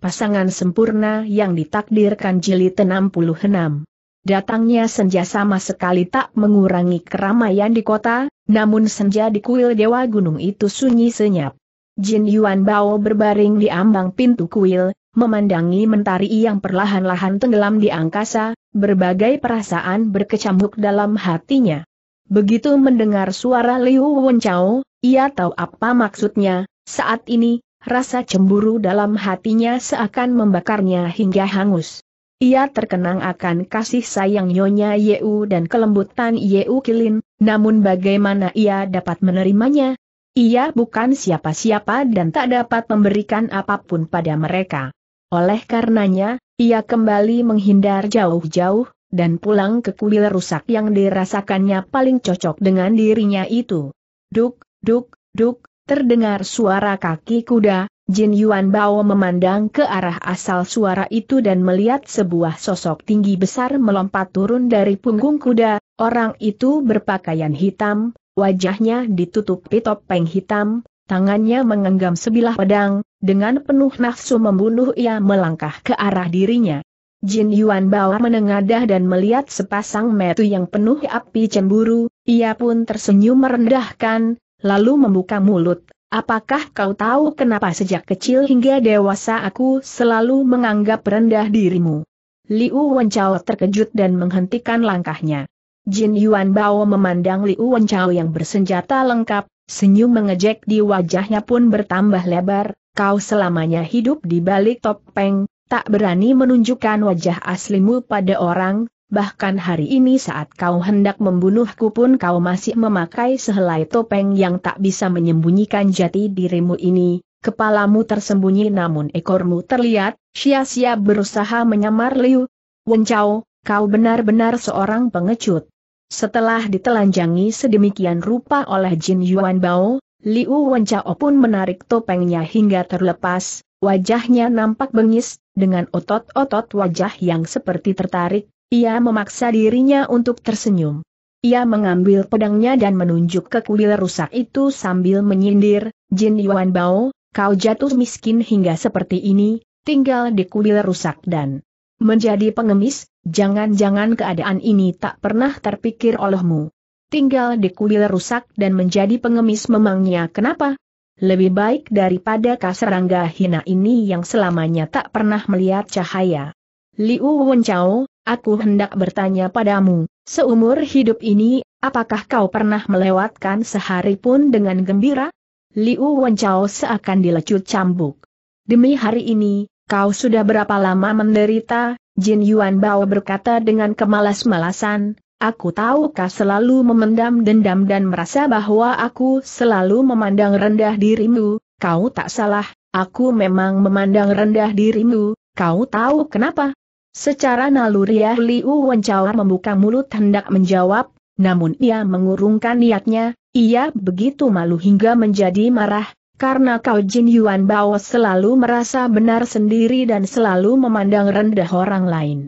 pasangan sempurna yang ditakdirkan jilid 66. Datangnya senja sama sekali tak mengurangi keramaian di kota, namun senja di kuil Dewa Gunung itu sunyi senyap. Jin Yuan Bao berbaring di ambang pintu kuil, memandangi mentari yang perlahan-lahan tenggelam di angkasa, berbagai perasaan berkecamuk dalam hatinya. Begitu mendengar suara Liu Wenchao, ia tahu apa maksudnya, saat ini, Rasa cemburu dalam hatinya seakan membakarnya hingga hangus. Ia terkenang akan kasih sayang Nyonya Yeu dan kelembutan Yeu Kilin, namun bagaimana ia dapat menerimanya? Ia bukan siapa-siapa dan tak dapat memberikan apapun pada mereka. Oleh karenanya, ia kembali menghindar jauh-jauh, dan pulang ke kuil rusak yang dirasakannya paling cocok dengan dirinya itu. Duk, duk, duk, Terdengar suara kaki kuda, Jin Yuan Bao memandang ke arah asal suara itu dan melihat sebuah sosok tinggi besar melompat turun dari punggung kuda, orang itu berpakaian hitam, wajahnya ditutupi topeng hitam, tangannya mengenggam sebilah pedang, dengan penuh nafsu membunuh ia melangkah ke arah dirinya. Jin Yuan Bao menengadah dan melihat sepasang metu yang penuh api cemburu, ia pun tersenyum merendahkan, lalu membuka mulut. Apakah kau tahu kenapa sejak kecil hingga dewasa aku selalu menganggap rendah dirimu? Liu Wenchao terkejut dan menghentikan langkahnya. Jin Yuan Bao memandang Liu Wenchao yang bersenjata lengkap, senyum mengejek di wajahnya pun bertambah lebar, kau selamanya hidup di balik topeng, tak berani menunjukkan wajah aslimu pada orang, bahkan hari ini saat kau hendak membunuhku pun kau masih memakai sehelai topeng yang tak bisa menyembunyikan jati dirimu ini, kepalamu tersembunyi namun ekormu terlihat, sia-sia berusaha menyamar Liu. Wencau, kau benar-benar seorang pengecut. Setelah ditelanjangi sedemikian rupa oleh Jin Yuan Bao, Liu Wencao pun menarik topengnya hingga terlepas, wajahnya nampak bengis, dengan otot-otot wajah yang seperti tertarik, ia memaksa dirinya untuk tersenyum. Ia mengambil pedangnya dan menunjuk ke kuil rusak itu sambil menyindir, Jin Yuan Bao, kau jatuh miskin hingga seperti ini, tinggal di kuil rusak dan menjadi pengemis, jangan-jangan keadaan ini tak pernah terpikir olehmu. Tinggal di kuil rusak dan menjadi pengemis memangnya kenapa? Lebih baik daripada kaserangga hina ini yang selamanya tak pernah melihat cahaya. Liu Wenchao, aku hendak bertanya padamu, seumur hidup ini, apakah kau pernah melewatkan sehari pun dengan gembira? Liu Wenchao seakan dilecut cambuk. Demi hari ini, kau sudah berapa lama menderita? Jin Yuan Bao berkata dengan kemalas-malasan, aku tahu kau selalu memendam dendam dan merasa bahwa aku selalu memandang rendah dirimu, kau tak salah, aku memang memandang rendah dirimu, kau tahu kenapa? Secara naluriah Liu Wenchao membuka mulut hendak menjawab, namun ia mengurungkan niatnya, ia begitu malu hingga menjadi marah, karena Kau Jin Yuan Bao selalu merasa benar sendiri dan selalu memandang rendah orang lain.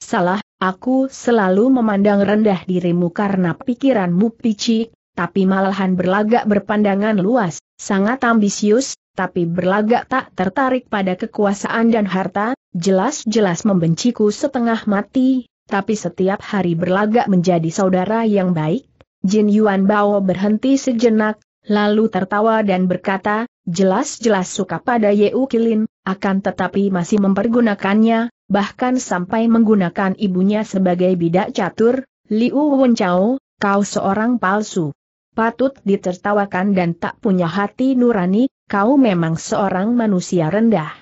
Salah, aku selalu memandang rendah dirimu karena pikiranmu picik, tapi malahan berlagak berpandangan luas, sangat ambisius, tapi berlagak tak tertarik pada kekuasaan dan harta, jelas-jelas membenciku setengah mati, tapi setiap hari berlagak menjadi saudara yang baik. Jin Yuan Bao berhenti sejenak, lalu tertawa dan berkata, jelas-jelas suka pada Yeu Kilin, akan tetapi masih mempergunakannya, bahkan sampai menggunakan ibunya sebagai bidak catur, Liu Wenchao, kau seorang palsu. Patut ditertawakan dan tak punya hati nurani, kau memang seorang manusia rendah.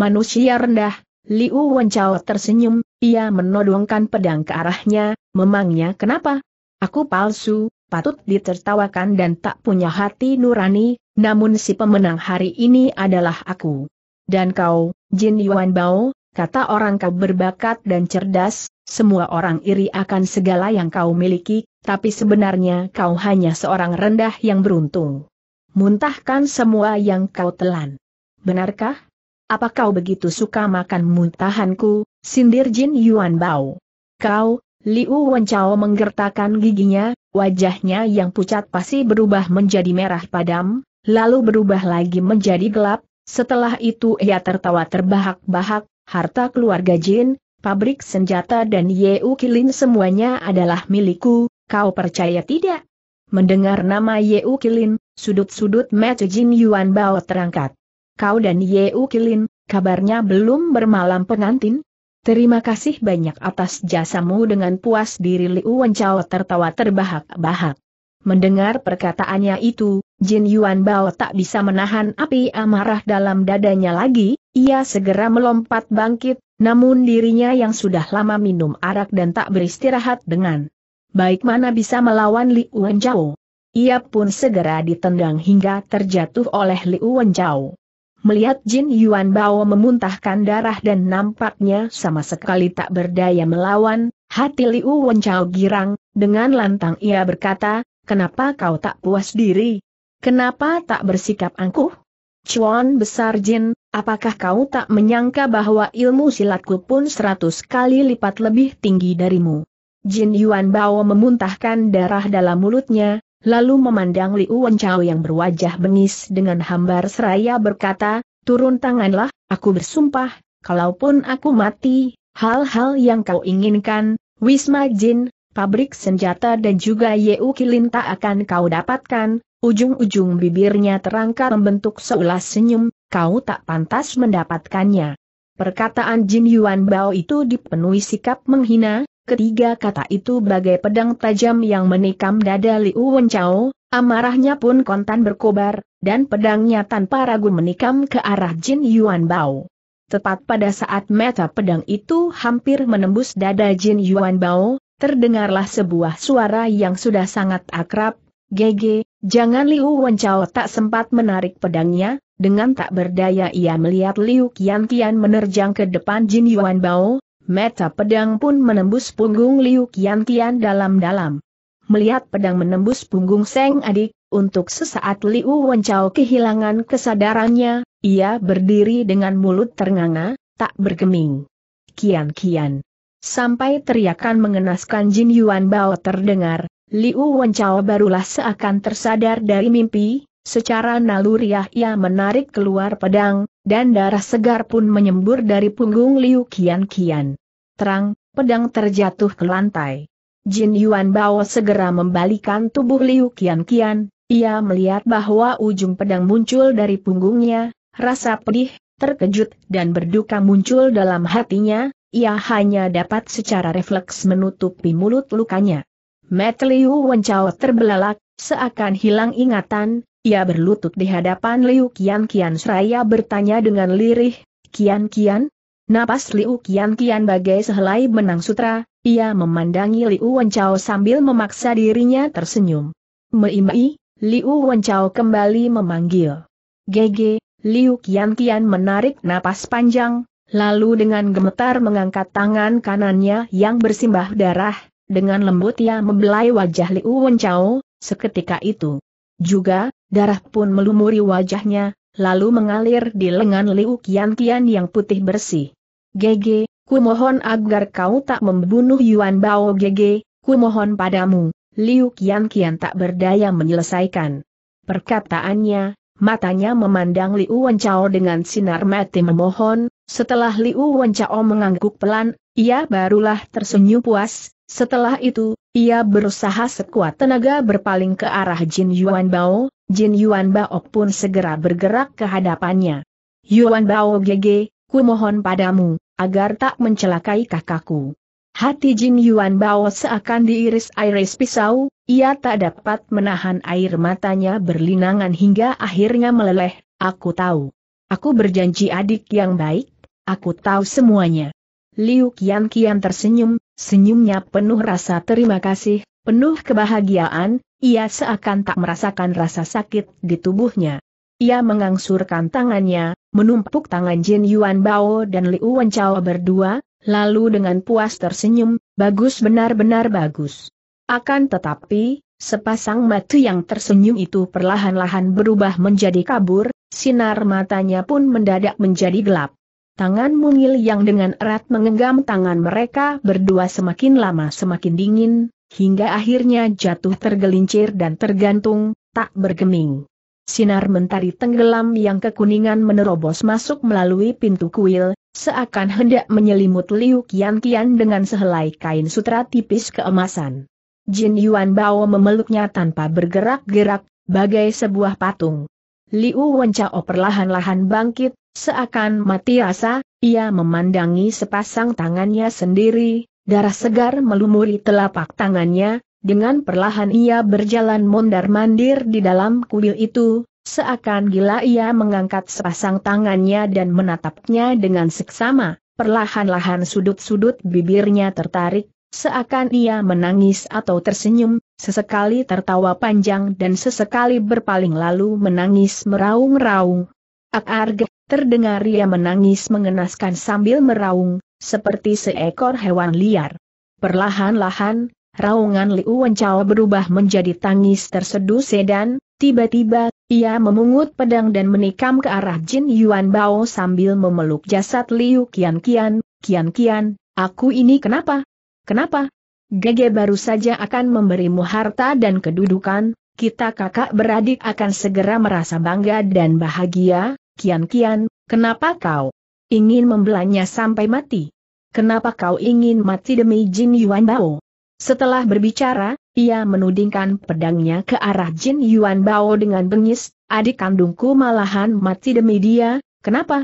Manusia rendah, Liu Wenchao tersenyum, ia menodongkan pedang ke arahnya, memangnya kenapa? Aku palsu, patut ditertawakan dan tak punya hati nurani, namun si pemenang hari ini adalah aku. Dan kau, Jin Yuan Bao, kata orang kau berbakat dan cerdas, semua orang iri akan segala yang kau miliki, tapi sebenarnya kau hanya seorang rendah yang beruntung. Muntahkan semua yang kau telan. Benarkah? apa kau begitu suka makan muntahanku, sindir Jin Yuan Bao? Kau, Liu Wenchao menggertakkan giginya, wajahnya yang pucat pasti berubah menjadi merah padam, lalu berubah lagi menjadi gelap, setelah itu ia tertawa terbahak-bahak, harta keluarga Jin, pabrik senjata dan Yeu Kilin semuanya adalah milikku, kau percaya tidak? Mendengar nama Yeu Kilin, sudut-sudut mata Jin Yuan Bao terangkat kau dan Ye Ukilin, kabarnya belum bermalam pengantin? Terima kasih banyak atas jasamu dengan puas diri Liu Wencao tertawa terbahak-bahak. Mendengar perkataannya itu, Jin Yuan Bao tak bisa menahan api amarah dalam dadanya lagi, ia segera melompat bangkit, namun dirinya yang sudah lama minum arak dan tak beristirahat dengan baik mana bisa melawan Liu Wencao. Ia pun segera ditendang hingga terjatuh oleh Liu Wencao. Melihat Jin Yuan Bao memuntahkan darah dan nampaknya sama sekali tak berdaya melawan, hati Liu Wenchao girang, dengan lantang ia berkata, kenapa kau tak puas diri? Kenapa tak bersikap angkuh? Chuan besar Jin, apakah kau tak menyangka bahwa ilmu silatku pun seratus kali lipat lebih tinggi darimu? Jin Yuan Bao memuntahkan darah dalam mulutnya, lalu memandang Liu Wenchao yang berwajah bengis dengan hambar seraya berkata, turun tanganlah, aku bersumpah, kalaupun aku mati, hal-hal yang kau inginkan, Wisma Jin, pabrik senjata dan juga Yeu Kilin tak akan kau dapatkan, ujung-ujung bibirnya terangkat membentuk seulas senyum, kau tak pantas mendapatkannya. Perkataan Jin Yuan Bao itu dipenuhi sikap menghina, Ketiga kata itu bagai pedang tajam yang menikam dada Liu Wenchao, amarahnya pun kontan berkobar, dan pedangnya tanpa ragu menikam ke arah Jin Yuan Bao. Tepat pada saat meta pedang itu hampir menembus dada Jin Yuan Bao, terdengarlah sebuah suara yang sudah sangat akrab, Gege, jangan Liu Wenchao tak sempat menarik pedangnya, dengan tak berdaya ia melihat Liu Qian Qian menerjang ke depan Jin Yuan Bao, meta pedang pun menembus punggung Liu Qian Qian dalam-dalam. Melihat pedang menembus punggung Seng Adik, untuk sesaat Liu Wencao kehilangan kesadarannya, ia berdiri dengan mulut ternganga, tak bergeming. Kian-kian. Sampai teriakan mengenaskan Jin Yuan Bao terdengar, Liu Wencao barulah seakan tersadar dari mimpi, Secara naluriah ia menarik keluar pedang, dan darah segar pun menyembur dari punggung Liu Kian Kian. Terang, pedang terjatuh ke lantai. Jin Yuan Bao segera membalikan tubuh Liu Kian Kian, ia melihat bahwa ujung pedang muncul dari punggungnya, rasa pedih, terkejut dan berduka muncul dalam hatinya, ia hanya dapat secara refleks menutupi mulut lukanya. Matt Liu Wenchao terbelalak, seakan hilang ingatan, ia berlutut di hadapan Liu Kian Kian seraya bertanya dengan lirih, Kian Kian? Napas Liu Kian Kian bagai sehelai benang sutra, ia memandangi Liu Wenchao sambil memaksa dirinya tersenyum. Mei, Liu Wenchao kembali memanggil. Gege, Liu Kian Kian menarik napas panjang, lalu dengan gemetar mengangkat tangan kanannya yang bersimbah darah, dengan lembut ia membelai wajah Liu Wenchao, seketika itu. Juga, Darah pun melumuri wajahnya, lalu mengalir di lengan Liu Qian yang putih bersih. Gege, ku mohon agar kau tak membunuh Yuan Bao Gege, ku mohon padamu. Liu Qian Qian tak berdaya menyelesaikan. Perkataannya, matanya memandang Liu Wencao dengan sinar mati memohon, setelah Liu Wencao mengangguk pelan, ia barulah tersenyum puas, setelah itu, ia berusaha sekuat tenaga berpaling ke arah Jin Yuan Bao, Jin Yuan Bao pun segera bergerak ke hadapannya. Yuan Bao Gege, ku mohon padamu, agar tak mencelakai kakakku. Hati Jin Yuan Bao seakan diiris iris pisau, ia tak dapat menahan air matanya berlinangan hingga akhirnya meleleh, aku tahu. Aku berjanji adik yang baik, aku tahu semuanya. Liu Qian Qian tersenyum, Senyumnya penuh rasa terima kasih, penuh kebahagiaan, ia seakan tak merasakan rasa sakit di tubuhnya. Ia mengangsurkan tangannya, menumpuk tangan Jin Yuan Bao dan Liu Wen berdua, lalu dengan puas tersenyum, bagus benar-benar bagus. Akan tetapi, Sepasang mata yang tersenyum itu perlahan-lahan berubah menjadi kabur, sinar matanya pun mendadak menjadi gelap tangan mungil yang dengan erat mengenggam tangan mereka berdua semakin lama semakin dingin, hingga akhirnya jatuh tergelincir dan tergantung, tak bergeming. Sinar mentari tenggelam yang kekuningan menerobos masuk melalui pintu kuil, seakan hendak menyelimut Liu Kian Kian dengan sehelai kain sutra tipis keemasan. Jin Yuan Bao memeluknya tanpa bergerak-gerak, bagai sebuah patung. Liu Wencao perlahan-lahan bangkit, seakan mati rasa, ia memandangi sepasang tangannya sendiri, darah segar melumuri telapak tangannya, dengan perlahan ia berjalan mondar-mandir di dalam kuil itu, seakan gila ia mengangkat sepasang tangannya dan menatapnya dengan seksama, perlahan-lahan sudut-sudut bibirnya tertarik, seakan ia menangis atau tersenyum, sesekali tertawa panjang dan sesekali berpaling lalu menangis meraung-raung. Akarge, terdengar ia menangis mengenaskan sambil meraung, seperti seekor hewan liar. Perlahan-lahan, raungan Liu Wencao berubah menjadi tangis terseduh sedan, tiba-tiba, ia memungut pedang dan menikam ke arah Jin Yuan Bao sambil memeluk jasad Liu Kian Kian, Kian Kian, aku ini kenapa? Kenapa? Gege baru saja akan memberimu harta dan kedudukan, kita kakak beradik akan segera merasa bangga dan bahagia, kian-kian, kenapa kau ingin membelanya sampai mati? Kenapa kau ingin mati demi Jin Yuan Bao? Setelah berbicara, ia menudingkan pedangnya ke arah Jin Yuan Bao dengan bengis, adik kandungku malahan mati demi dia, kenapa?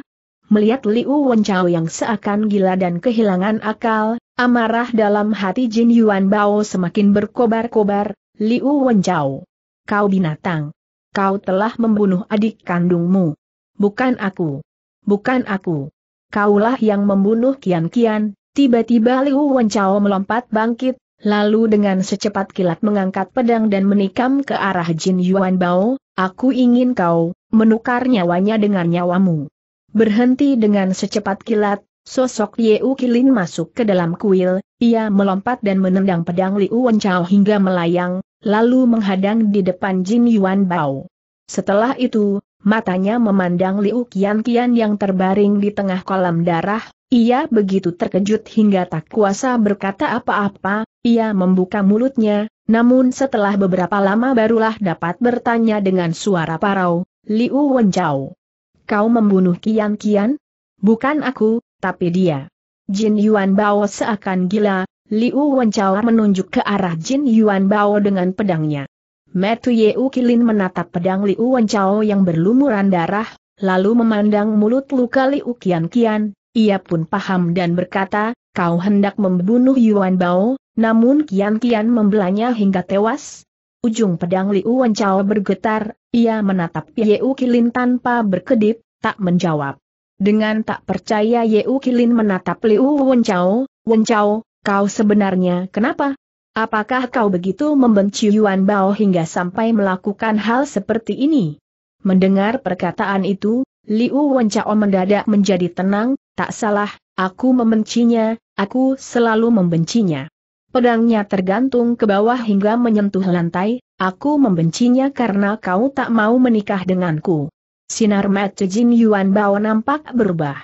Melihat Liu Wenchao yang seakan gila dan kehilangan akal, Amarah dalam hati Jin Yuan Bao semakin berkobar-kobar, Liu Wenjau. Kau binatang. Kau telah membunuh adik kandungmu. Bukan aku. Bukan aku. Kaulah yang membunuh Kian Kian, tiba-tiba Liu Wenjau melompat bangkit, lalu dengan secepat kilat mengangkat pedang dan menikam ke arah Jin Yuan Bao, aku ingin kau, menukar nyawanya dengan nyawamu. Berhenti dengan secepat kilat, Sosok U Kilin masuk ke dalam kuil, ia melompat dan menendang pedang Liu Wenchao hingga melayang, lalu menghadang di depan Jin Yuan Bao. Setelah itu, matanya memandang Liu Qian Qian yang terbaring di tengah kolam darah, ia begitu terkejut hingga tak kuasa berkata apa-apa, ia membuka mulutnya, namun setelah beberapa lama barulah dapat bertanya dengan suara parau, Liu Wenchao. Kau membunuh Qian Qian? Bukan aku, tapi dia, Jin Yuan Bao seakan gila, Liu Wenchao menunjuk ke arah Jin Yuan Bao dengan pedangnya. Metu Yeu Kilin menatap pedang Liu Wenchao yang berlumuran darah, lalu memandang mulut luka Liu Kian Kian, ia pun paham dan berkata, kau hendak membunuh Yuan Bao, namun Kian Kian membelanya hingga tewas? Ujung pedang Liu Wenchao bergetar, ia menatap Yeu Kilin tanpa berkedip, tak menjawab. Dengan tak percaya Ye Kilin menatap Liu Wenchao, Wenchao, kau sebenarnya kenapa? Apakah kau begitu membenci Yuan Bao hingga sampai melakukan hal seperti ini? Mendengar perkataan itu, Liu Wenchao mendadak menjadi tenang, tak salah, aku membencinya, aku selalu membencinya. Pedangnya tergantung ke bawah hingga menyentuh lantai, aku membencinya karena kau tak mau menikah denganku. Sinar mata Jin Yuan Bao nampak berubah.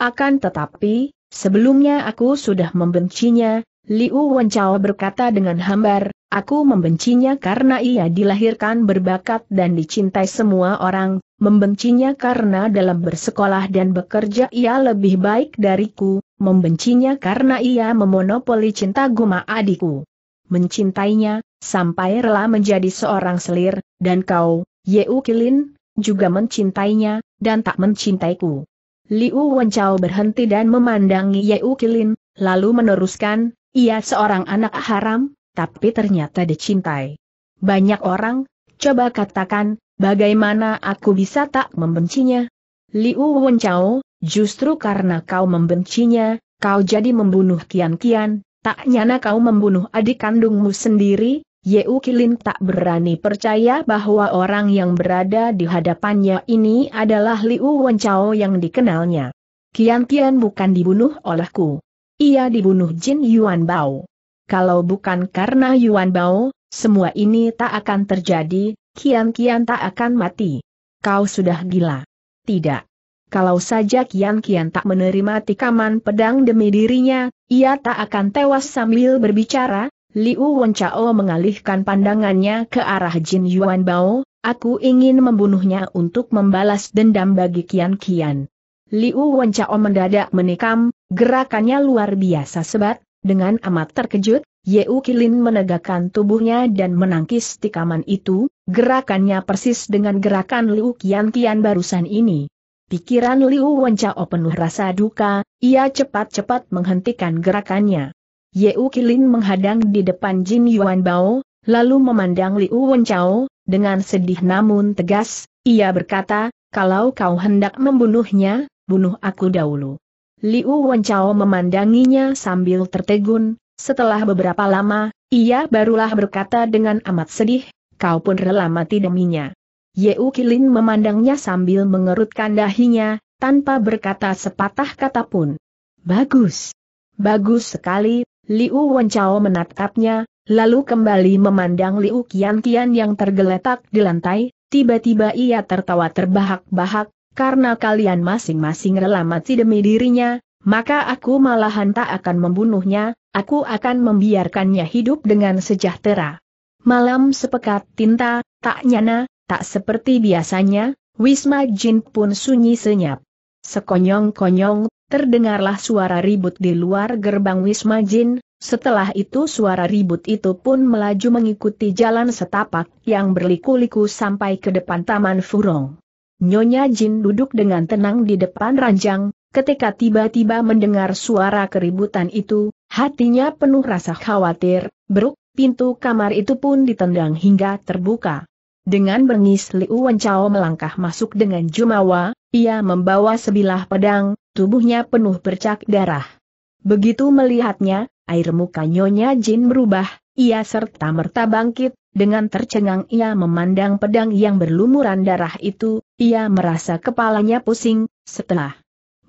Akan tetapi, sebelumnya aku sudah membencinya, Liu Wenchao berkata dengan hambar, aku membencinya karena ia dilahirkan berbakat dan dicintai semua orang, membencinya karena dalam bersekolah dan bekerja ia lebih baik dariku, membencinya karena ia memonopoli cinta guma adikku. Mencintainya, sampai rela menjadi seorang selir, dan kau, Yeu Kilin, juga mencintainya, dan tak mencintaiku. Liu Wenchao berhenti dan memandangi Yeu Kilin, lalu meneruskan, ia seorang anak haram, tapi ternyata dicintai. Banyak orang, coba katakan, bagaimana aku bisa tak membencinya? Liu Wenchao, justru karena kau membencinya, kau jadi membunuh kian-kian, tak nyana kau membunuh adik kandungmu sendiri, Yeu Kilin tak berani percaya bahwa orang yang berada di hadapannya ini adalah Liu Wenchao yang dikenalnya. Kian Kian bukan dibunuh olehku. Ia dibunuh Jin Yuan Bao. Kalau bukan karena Yuan Bao, semua ini tak akan terjadi, Kian Kian tak akan mati. Kau sudah gila. Tidak. Kalau saja Kian Kian tak menerima tikaman pedang demi dirinya, ia tak akan tewas sambil berbicara, Liu Wenchao mengalihkan pandangannya ke arah Jin Yuan Bao, aku ingin membunuhnya untuk membalas dendam bagi Kian Kian. Liu Wenchao mendadak menikam, gerakannya luar biasa sebat, dengan amat terkejut, Yeu Kilin menegakkan tubuhnya dan menangkis tikaman itu, gerakannya persis dengan gerakan Liu Kian Kian barusan ini. Pikiran Liu Wenchao penuh rasa duka, ia cepat-cepat menghentikan gerakannya. Yeu Kilin menghadang di depan Jin Yuan Bao, lalu memandang Liu Wen dengan sedih namun tegas, ia berkata, kalau kau hendak membunuhnya, bunuh aku dahulu. Liu Wen memandanginya sambil tertegun, setelah beberapa lama, ia barulah berkata dengan amat sedih, kau pun rela mati deminya. Yeu Kilin memandangnya sambil mengerutkan dahinya, tanpa berkata sepatah kata pun. Bagus. Bagus sekali, Liu Wenchao menatapnya, lalu kembali memandang Liu Qian Qian yang tergeletak di lantai, tiba-tiba ia tertawa terbahak-bahak, karena kalian masing-masing rela mati demi dirinya, maka aku malahan tak akan membunuhnya, aku akan membiarkannya hidup dengan sejahtera. Malam sepekat tinta, tak nyana, tak seperti biasanya, Wisma Jin pun sunyi senyap. Sekonyong-konyong terdengarlah suara ribut di luar gerbang Wisma Jin, setelah itu suara ribut itu pun melaju mengikuti jalan setapak yang berliku-liku sampai ke depan Taman Furong. Nyonya Jin duduk dengan tenang di depan ranjang, ketika tiba-tiba mendengar suara keributan itu, hatinya penuh rasa khawatir, beruk, pintu kamar itu pun ditendang hingga terbuka. Dengan bengis Liu Wencao melangkah masuk dengan Jumawa, ia membawa sebilah pedang, tubuhnya penuh bercak darah. Begitu melihatnya, air muka Nyonya Jin berubah, ia serta merta bangkit, dengan tercengang ia memandang pedang yang berlumuran darah itu, ia merasa kepalanya pusing, setelah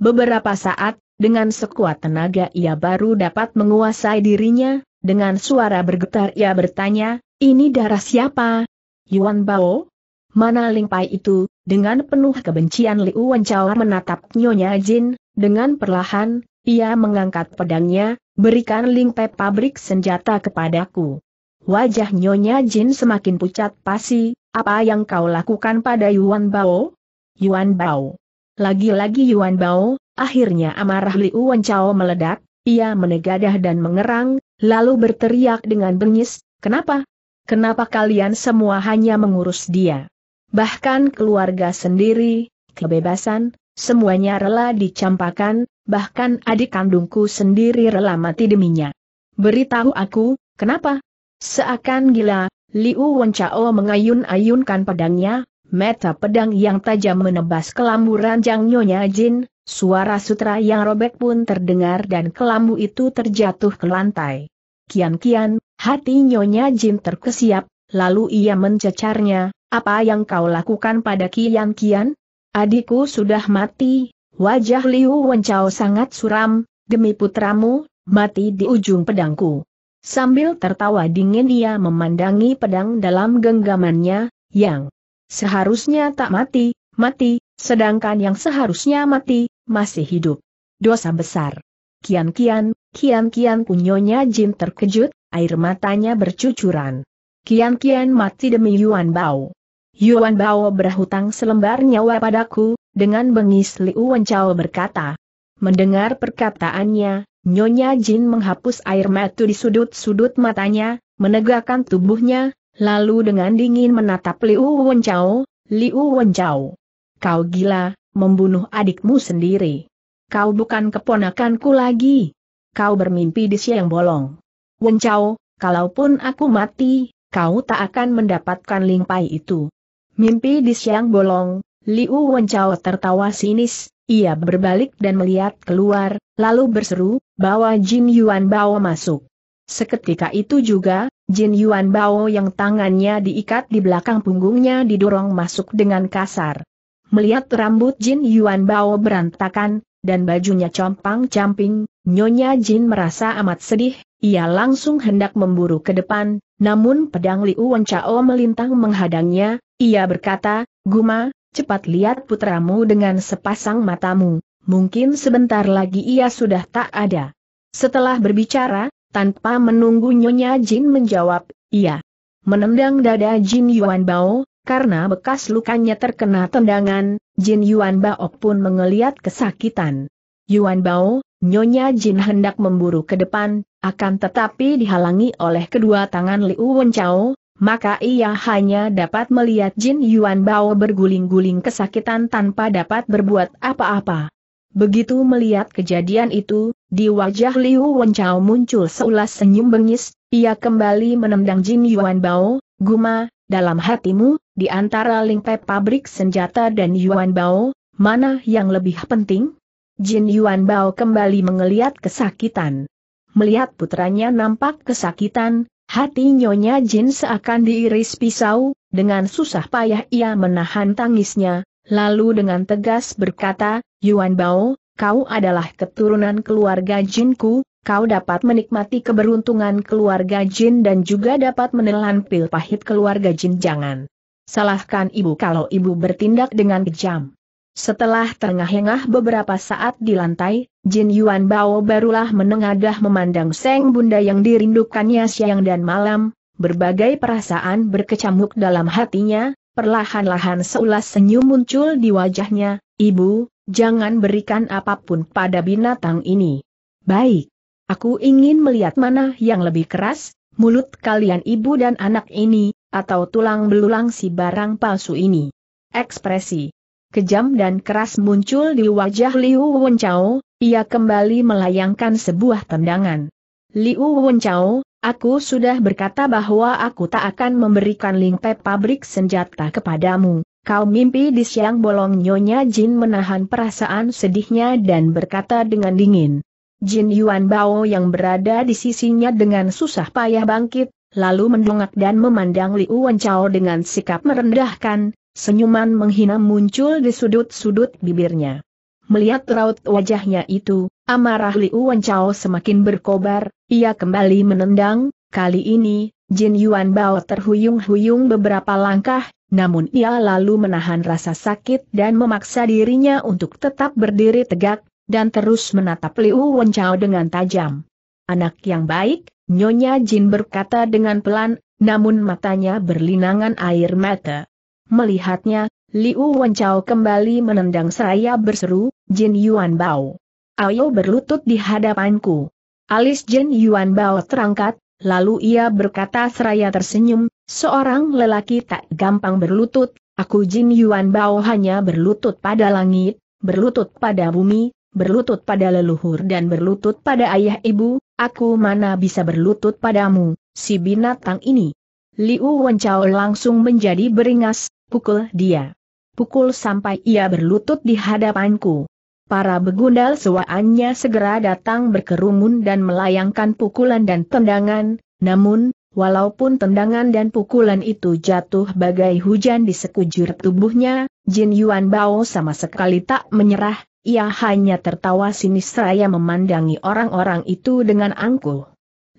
beberapa saat, dengan sekuat tenaga ia baru dapat menguasai dirinya, dengan suara bergetar ia bertanya, ini darah siapa, Yuan Bao? Mana Ling Pai itu? Dengan penuh kebencian Liu Wenchao menatap Nyonya Jin, dengan perlahan, ia mengangkat pedangnya, berikan Ling Pai pabrik senjata kepadaku. Wajah Nyonya Jin semakin pucat pasi, apa yang kau lakukan pada Yuan Bao? Yuan Bao. Lagi-lagi Yuan Bao, akhirnya amarah Liu Wenchao meledak, ia menegadah dan mengerang, lalu berteriak dengan bengis, kenapa, Kenapa kalian semua hanya mengurus dia? Bahkan keluarga sendiri, kebebasan, semuanya rela dicampakan, bahkan adik kandungku sendiri rela mati deminya. Beritahu aku, kenapa? Seakan gila, Liu Wencao mengayun-ayunkan pedangnya, meta pedang yang tajam menebas kelambu ranjang Nyonya Jin, suara sutra yang robek pun terdengar dan kelambu itu terjatuh ke lantai. Kian-kian, Hati Nyonya Jin terkesiap, lalu ia mencecarnya, apa yang kau lakukan pada Kian Kian? Adikku sudah mati, wajah Liu Wencao sangat suram, demi putramu, mati di ujung pedangku. Sambil tertawa dingin ia memandangi pedang dalam genggamannya, yang seharusnya tak mati, mati, sedangkan yang seharusnya mati, masih hidup. Dosa besar. Kian-kian, kian-kian punyonya Jin terkejut, air matanya bercucuran. Kian-kian mati demi Yuan Bao. Yuan Bao berhutang selembar nyawa padaku, dengan bengis Liu Wencao berkata. Mendengar perkataannya, Nyonya Jin menghapus air mata di sudut-sudut matanya, menegakkan tubuhnya, lalu dengan dingin menatap Liu Wencao, Liu Wencao. Kau gila, membunuh adikmu sendiri. Kau bukan keponakanku lagi. Kau bermimpi di siang bolong. Wencau, kalaupun aku mati, kau tak akan mendapatkan lingpai itu. Mimpi di siang bolong, Liu Wencau tertawa sinis, ia berbalik dan melihat keluar, lalu berseru, bawa Jin Yuan Bao masuk. Seketika itu juga, Jin Yuan Bao yang tangannya diikat di belakang punggungnya didorong masuk dengan kasar. Melihat rambut Jin Yuan Bao berantakan, dan bajunya compang-camping, Nyonya Jin merasa amat sedih, ia langsung hendak memburu ke depan, namun pedang Liu Wen Chao melintang menghadangnya, ia berkata, Guma, cepat lihat putramu dengan sepasang matamu, mungkin sebentar lagi ia sudah tak ada. Setelah berbicara, tanpa menunggu Nyonya Jin menjawab, ia menendang dada Jin Yuan Bao, karena bekas lukanya terkena tendangan, Jin Yuan Bao pun mengeliat kesakitan. Yuan Bao, Nyonya Jin hendak memburu ke depan, akan tetapi dihalangi oleh kedua tangan Liu Wenchao, maka ia hanya dapat melihat Jin Yuan Bao berguling-guling kesakitan tanpa dapat berbuat apa-apa. Begitu melihat kejadian itu, di wajah Liu Wenchao muncul seulas senyum bengis, ia kembali menendang Jin Yuan Bao, Guma, dalam hatimu, di antara lingkai pabrik senjata dan Yuan Bao, mana yang lebih penting? Jin Yuan Bao kembali mengeliat kesakitan. Melihat putranya nampak kesakitan, hati Nyonya Jin seakan diiris pisau, dengan susah payah ia menahan tangisnya, lalu dengan tegas berkata, Yuan Bao, kau adalah keturunan keluarga Jinku, kau dapat menikmati keberuntungan keluarga Jin dan juga dapat menelan pil pahit keluarga Jin jangan. Salahkan ibu kalau ibu bertindak dengan kejam. Setelah terengah-engah beberapa saat di lantai, Jin Yuan Bao barulah menengadah memandang Seng Bunda yang dirindukannya siang dan malam, berbagai perasaan berkecamuk dalam hatinya, perlahan-lahan seulas senyum muncul di wajahnya, Ibu, jangan berikan apapun pada binatang ini. Baik. Aku ingin melihat mana yang lebih keras, mulut kalian ibu dan anak ini, atau tulang belulang si barang palsu ini. Ekspresi kejam dan keras muncul di wajah Liu Wenchao, ia kembali melayangkan sebuah tendangan. Liu Wenchao, aku sudah berkata bahwa aku tak akan memberikan lingpe pabrik senjata kepadamu. Kau mimpi di siang bolong Nyonya Jin menahan perasaan sedihnya dan berkata dengan dingin. Jin Yuan Bao yang berada di sisinya dengan susah payah bangkit, lalu mendongak dan memandang Liu Wenchao dengan sikap merendahkan, Senyuman menghina muncul di sudut-sudut bibirnya. Melihat raut wajahnya itu, amarah Liu Wenchao semakin berkobar, ia kembali menendang, kali ini, Jin Yuan Bao terhuyung-huyung beberapa langkah, namun ia lalu menahan rasa sakit dan memaksa dirinya untuk tetap berdiri tegak, dan terus menatap Liu Wenchao dengan tajam. Anak yang baik, Nyonya Jin berkata dengan pelan, namun matanya berlinangan air mata. Melihatnya, Liu Wenchao kembali menendang seraya berseru, Jin Yuan Bao. Ayo berlutut di hadapanku. Alis Jin Yuan Bao terangkat, lalu ia berkata seraya tersenyum, seorang lelaki tak gampang berlutut, aku Jin Yuan Bao hanya berlutut pada langit, berlutut pada bumi, berlutut pada leluhur dan berlutut pada ayah ibu, aku mana bisa berlutut padamu, si binatang ini. Liu Wencao langsung menjadi beringas, pukul dia. Pukul sampai ia berlutut di hadapanku. Para begundal sewaannya segera datang berkerumun dan melayangkan pukulan dan tendangan, namun, walaupun tendangan dan pukulan itu jatuh bagai hujan di sekujur tubuhnya, Jin Yuan Bao sama sekali tak menyerah, ia hanya tertawa sinis seraya memandangi orang-orang itu dengan angkuh.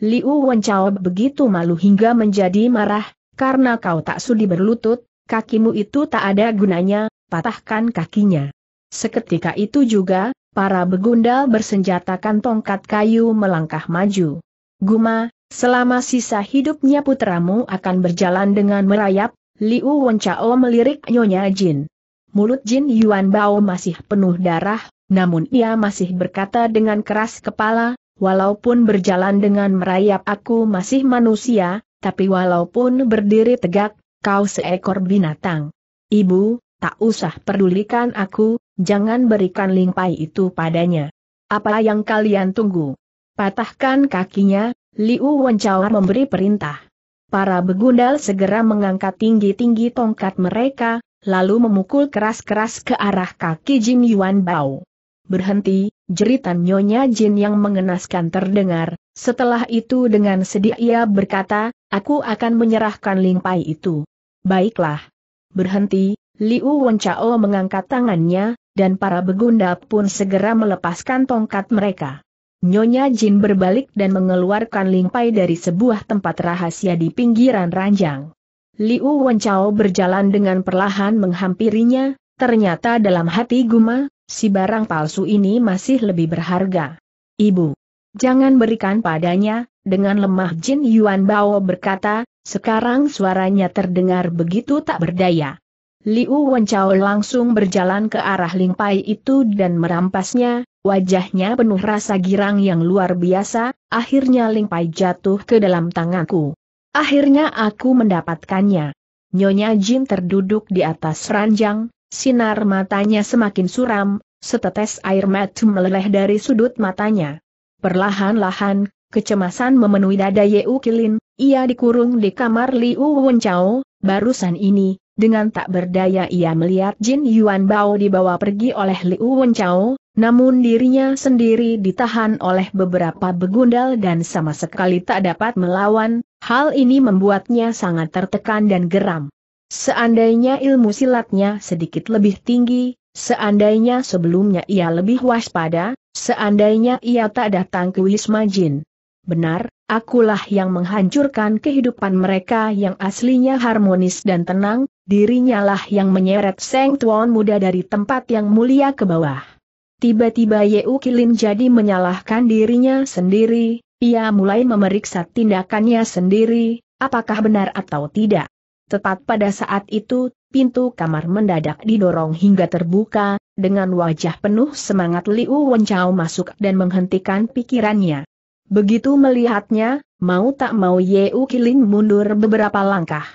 Liu Wenchao begitu malu hingga menjadi marah, karena kau tak sudi berlutut, kakimu itu tak ada gunanya, patahkan kakinya. Seketika itu juga, para begundal bersenjatakan tongkat kayu melangkah maju. Guma, selama sisa hidupnya putramu akan berjalan dengan merayap, Liu Wenchao melirik Nyonya Jin. Mulut Jin Yuan Bao masih penuh darah, namun ia masih berkata dengan keras kepala, walaupun berjalan dengan merayap aku masih manusia, tapi walaupun berdiri tegak, kau seekor binatang. Ibu, tak usah pedulikan aku, jangan berikan lingpai itu padanya. Apa yang kalian tunggu? Patahkan kakinya, Liu Wencawa memberi perintah. Para begundal segera mengangkat tinggi-tinggi tongkat mereka, lalu memukul keras-keras ke arah kaki Jin Yuan Bao. Berhenti, jeritan Nyonya Jin yang mengenaskan terdengar, setelah itu dengan sedih ia berkata, aku akan menyerahkan lingpai itu. Baiklah. Berhenti, Liu Wenchao mengangkat tangannya, dan para begunda pun segera melepaskan tongkat mereka. Nyonya Jin berbalik dan mengeluarkan lingpai dari sebuah tempat rahasia di pinggiran ranjang. Liu Wenchao berjalan dengan perlahan menghampirinya, ternyata dalam hati Guma, si barang palsu ini masih lebih berharga. Ibu, jangan berikan padanya, dengan lemah Jin Yuan Bao berkata, sekarang suaranya terdengar begitu tak berdaya. Liu Wenchao langsung berjalan ke arah Ling Pai itu dan merampasnya, wajahnya penuh rasa girang yang luar biasa, akhirnya Ling Pai jatuh ke dalam tanganku. Akhirnya aku mendapatkannya. Nyonya Jin terduduk di atas ranjang, Sinar matanya semakin suram, setetes air mata meleleh dari sudut matanya. Perlahan-lahan, kecemasan memenuhi dada Yeu Kilin, ia dikurung di kamar Liu Wenchao, barusan ini, dengan tak berdaya ia melihat Jin Yuan Bao dibawa pergi oleh Liu Wenchao, namun dirinya sendiri ditahan oleh beberapa begundal dan sama sekali tak dapat melawan, hal ini membuatnya sangat tertekan dan geram. Seandainya ilmu silatnya sedikit lebih tinggi, seandainya sebelumnya ia lebih waspada, seandainya ia tak datang ke Wisma Jin. Benar, akulah yang menghancurkan kehidupan mereka yang aslinya harmonis dan tenang, dirinya lah yang menyeret Seng Tuan muda dari tempat yang mulia ke bawah. Tiba-tiba U Kilin jadi menyalahkan dirinya sendiri, ia mulai memeriksa tindakannya sendiri, apakah benar atau tidak. Tepat pada saat itu, pintu kamar mendadak didorong hingga terbuka, dengan wajah penuh semangat Liu Wenchao masuk dan menghentikan pikirannya. Begitu melihatnya, mau tak mau Yeu Kilin mundur beberapa langkah.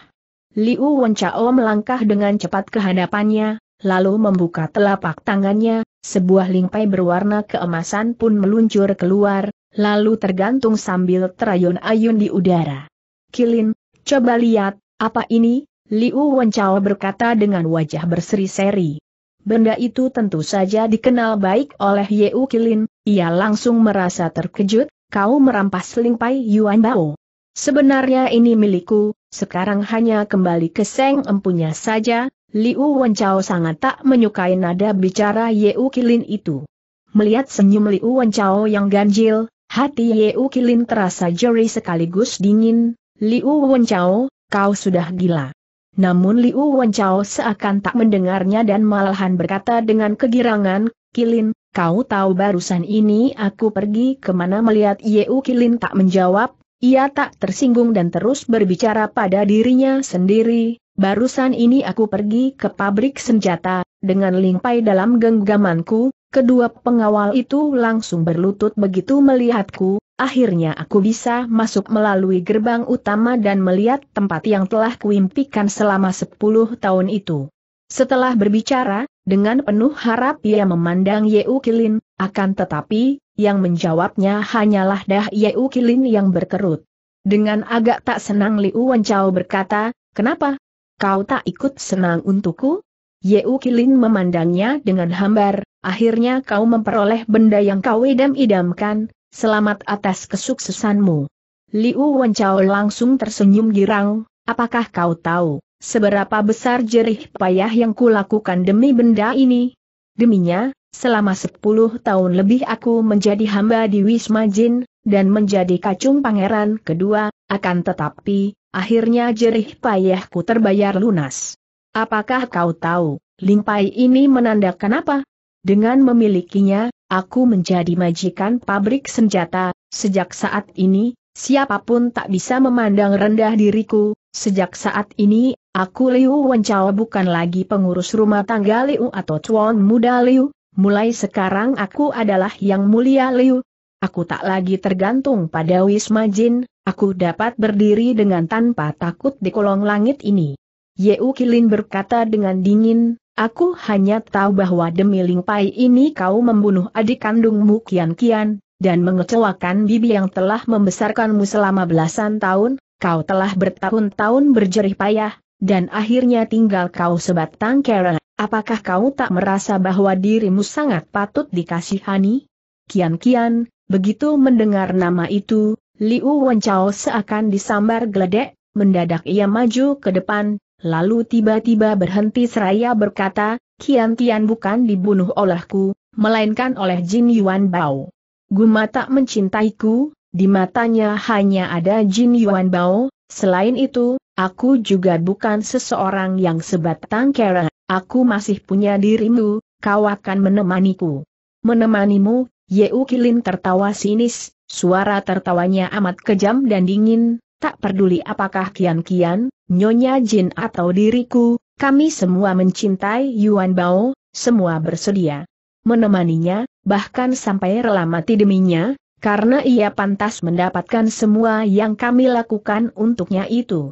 Liu Wenchao melangkah dengan cepat ke hadapannya, lalu membuka telapak tangannya, sebuah lingpai berwarna keemasan pun meluncur keluar, lalu tergantung sambil terayun-ayun di udara. Kilin, coba lihat, apa ini? Liu Wenchao berkata dengan wajah berseri-seri. Benda itu tentu saja dikenal baik oleh Ye Kilin, ia langsung merasa terkejut, kau merampas lingpai Yuan Bao. Sebenarnya ini milikku, sekarang hanya kembali ke Seng empunya saja, Liu Wenchao sangat tak menyukai nada bicara Ye Kilin itu. Melihat senyum Liu Wenchao yang ganjil, hati Ye Kilin terasa jeri sekaligus dingin, Liu Wenchao, kau sudah gila. Namun Liu Wenchao seakan tak mendengarnya dan malahan berkata dengan kegirangan, Kilin, kau tahu barusan ini aku pergi kemana melihat Yeu Kilin tak menjawab, ia tak tersinggung dan terus berbicara pada dirinya sendiri, barusan ini aku pergi ke pabrik senjata, dengan lingpai dalam genggamanku, kedua pengawal itu langsung berlutut begitu melihatku, akhirnya aku bisa masuk melalui gerbang utama dan melihat tempat yang telah kuimpikan selama 10 tahun itu. Setelah berbicara, dengan penuh harap ia memandang Yeu Kilin, akan tetapi, yang menjawabnya hanyalah dah Yeu Kilin yang berkerut. Dengan agak tak senang Liu Wancau berkata, kenapa? Kau tak ikut senang untukku? Yeu Kilin memandangnya dengan hambar, akhirnya kau memperoleh benda yang kau idam-idamkan, selamat atas kesuksesanmu. Liu Wenchao langsung tersenyum girang, apakah kau tahu, seberapa besar jerih payah yang kulakukan demi benda ini? Deminya, selama sepuluh tahun lebih aku menjadi hamba di Wisma Jin, dan menjadi kacung pangeran kedua, akan tetapi, akhirnya jerih payahku terbayar lunas. Apakah kau tahu, limpai ini menandakan apa? Dengan memilikinya, aku menjadi majikan pabrik senjata, sejak saat ini, siapapun tak bisa memandang rendah diriku, sejak saat ini, aku Liu Wenchao bukan lagi pengurus rumah tangga Liu atau cuan muda Liu, mulai sekarang aku adalah yang mulia Liu. Aku tak lagi tergantung pada Wisma Jin, aku dapat berdiri dengan tanpa takut di kolong langit ini. Yeu Kilin berkata dengan dingin, Aku hanya tahu bahwa demi Ling Pai ini kau membunuh adik kandungmu Kian Kian, dan mengecewakan bibi yang telah membesarkanmu selama belasan tahun, kau telah bertahun-tahun berjerih payah, dan akhirnya tinggal kau sebatang kera. Apakah kau tak merasa bahwa dirimu sangat patut dikasihani? Kian-kian, begitu mendengar nama itu, Liu Wenchao seakan disambar geledek, mendadak ia maju ke depan, Lalu tiba-tiba berhenti seraya berkata, Kian Tian bukan dibunuh olehku, melainkan oleh Jin Yuan Bao. Guma tak mencintaiku, di matanya hanya ada Jin Yuan Bao, selain itu, aku juga bukan seseorang yang sebatang kera, aku masih punya dirimu, kau akan menemaniku. Menemanimu, Yeu Kilin tertawa sinis, suara tertawanya amat kejam dan dingin, Tak peduli apakah kian-kian, Nyonya Jin atau diriku, kami semua mencintai Yuan Bao, semua bersedia menemaninya, bahkan sampai rela mati deminya, karena ia pantas mendapatkan semua yang kami lakukan untuknya itu.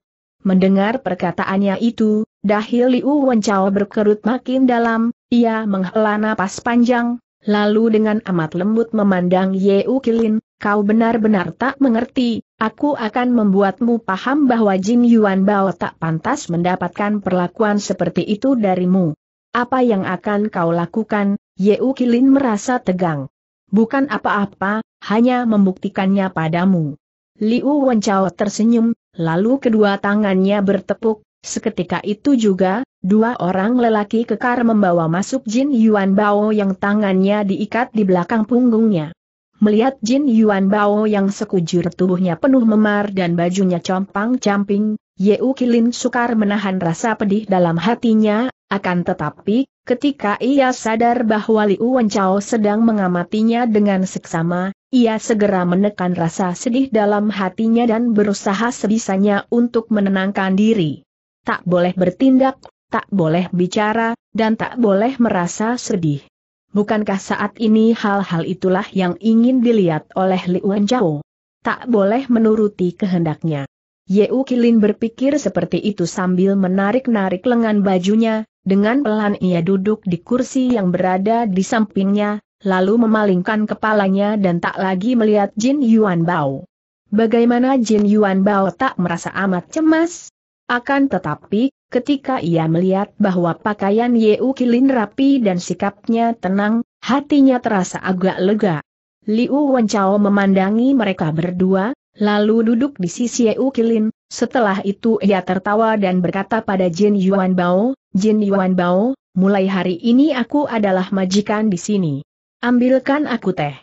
Mendengar perkataannya itu, dahil Liu Wencao berkerut makin dalam, ia menghela napas panjang, lalu dengan amat lembut memandang Ye Ukilin, kau benar-benar tak mengerti, aku akan membuatmu paham bahwa Jin Yuan Bao tak pantas mendapatkan perlakuan seperti itu darimu. Apa yang akan kau lakukan? U Kilin merasa tegang. Bukan apa-apa, hanya membuktikannya padamu. Liu Wencao tersenyum, lalu kedua tangannya bertepuk, seketika itu juga, dua orang lelaki kekar membawa masuk Jin Yuan Bao yang tangannya diikat di belakang punggungnya. Melihat Jin Yuan Bao yang sekujur tubuhnya penuh memar dan bajunya compang-camping, U Kilin sukar menahan rasa pedih dalam hatinya, akan tetapi, ketika ia sadar bahwa Liu Wenchao sedang mengamatinya dengan seksama, ia segera menekan rasa sedih dalam hatinya dan berusaha sebisanya untuk menenangkan diri. Tak boleh bertindak, tak boleh bicara, dan tak boleh merasa sedih bukankah saat ini hal-hal itulah yang ingin dilihat oleh Liu Enjao? Tak boleh menuruti kehendaknya. U Kilin berpikir seperti itu sambil menarik-narik lengan bajunya, dengan pelan ia duduk di kursi yang berada di sampingnya, lalu memalingkan kepalanya dan tak lagi melihat Jin Yuan Bao. Bagaimana Jin Yuan Bao tak merasa amat cemas? Akan tetapi, Ketika ia melihat bahwa pakaian Yeu Kilin rapi dan sikapnya tenang, hatinya terasa agak lega. Liu Wenchao memandangi mereka berdua, lalu duduk di sisi Yeu Kilin, setelah itu ia tertawa dan berkata pada Jin Yuan Bao, Jin Yuan Bao, mulai hari ini aku adalah majikan di sini. Ambilkan aku teh.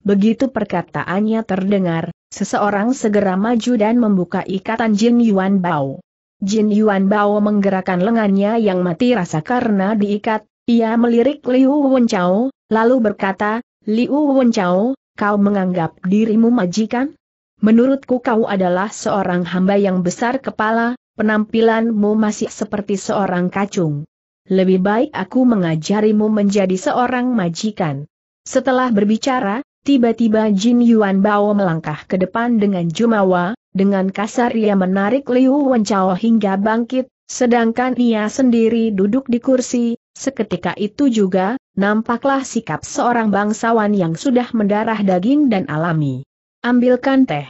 Begitu perkataannya terdengar, seseorang segera maju dan membuka ikatan Jin Yuan Bao. Jin Yuan Bao menggerakkan lengannya yang mati rasa karena diikat, ia melirik Liu Wenchao, lalu berkata, Liu Wenchao, kau menganggap dirimu majikan? Menurutku kau adalah seorang hamba yang besar kepala, penampilanmu masih seperti seorang kacung. Lebih baik aku mengajarimu menjadi seorang majikan. Setelah berbicara, tiba-tiba Jin Yuan Bao melangkah ke depan dengan jumawa, dengan kasar ia menarik Liu Wenchao hingga bangkit, sedangkan ia sendiri duduk di kursi, seketika itu juga, nampaklah sikap seorang bangsawan yang sudah mendarah daging dan alami. Ambilkan teh.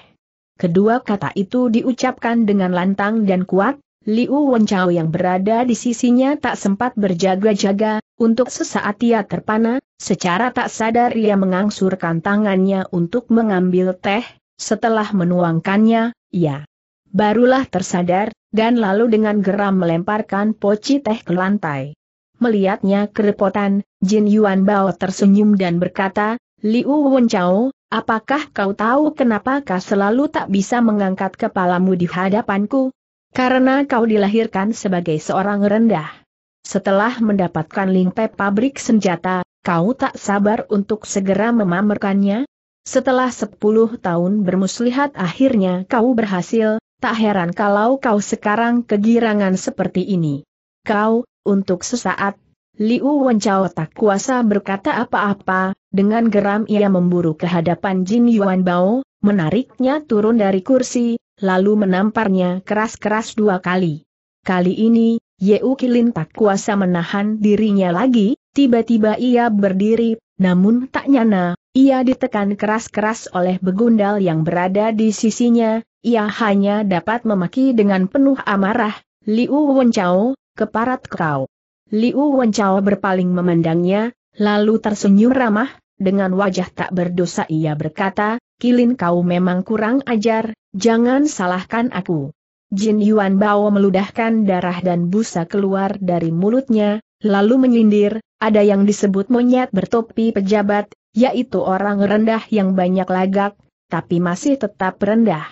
Kedua kata itu diucapkan dengan lantang dan kuat, Liu Wenchao yang berada di sisinya tak sempat berjaga-jaga, untuk sesaat ia terpana, secara tak sadar ia mengangsurkan tangannya untuk mengambil teh, setelah menuangkannya, ia barulah tersadar, dan lalu dengan geram melemparkan poci teh ke lantai. Melihatnya kerepotan, Jin Yuan Bao tersenyum dan berkata, Liu Wenchao, apakah kau tahu kenapa kau selalu tak bisa mengangkat kepalamu di hadapanku? Karena kau dilahirkan sebagai seorang rendah. Setelah mendapatkan lingpe pabrik senjata, kau tak sabar untuk segera memamerkannya? Setelah sepuluh tahun bermuslihat akhirnya kau berhasil, tak heran kalau kau sekarang kegirangan seperti ini. Kau, untuk sesaat, Liu Wenchao tak kuasa berkata apa-apa, dengan geram ia memburu kehadapan Jin Yuan Bao, menariknya turun dari kursi, lalu menamparnya keras-keras dua kali. Kali ini, Yeu Kilin tak kuasa menahan dirinya lagi, tiba-tiba ia berdiri, namun tak nyana, ia ditekan keras-keras oleh begundal yang berada di sisinya, ia hanya dapat memaki dengan penuh amarah, Liu Wenchao, keparat kau. Liu Wenchao berpaling memandangnya, lalu tersenyum ramah, dengan wajah tak berdosa ia berkata, Kilin kau memang kurang ajar, jangan salahkan aku. Jin Yuan Bao meludahkan darah dan busa keluar dari mulutnya, lalu menyindir, ada yang disebut monyet bertopi pejabat, yaitu orang rendah yang banyak lagak, tapi masih tetap rendah.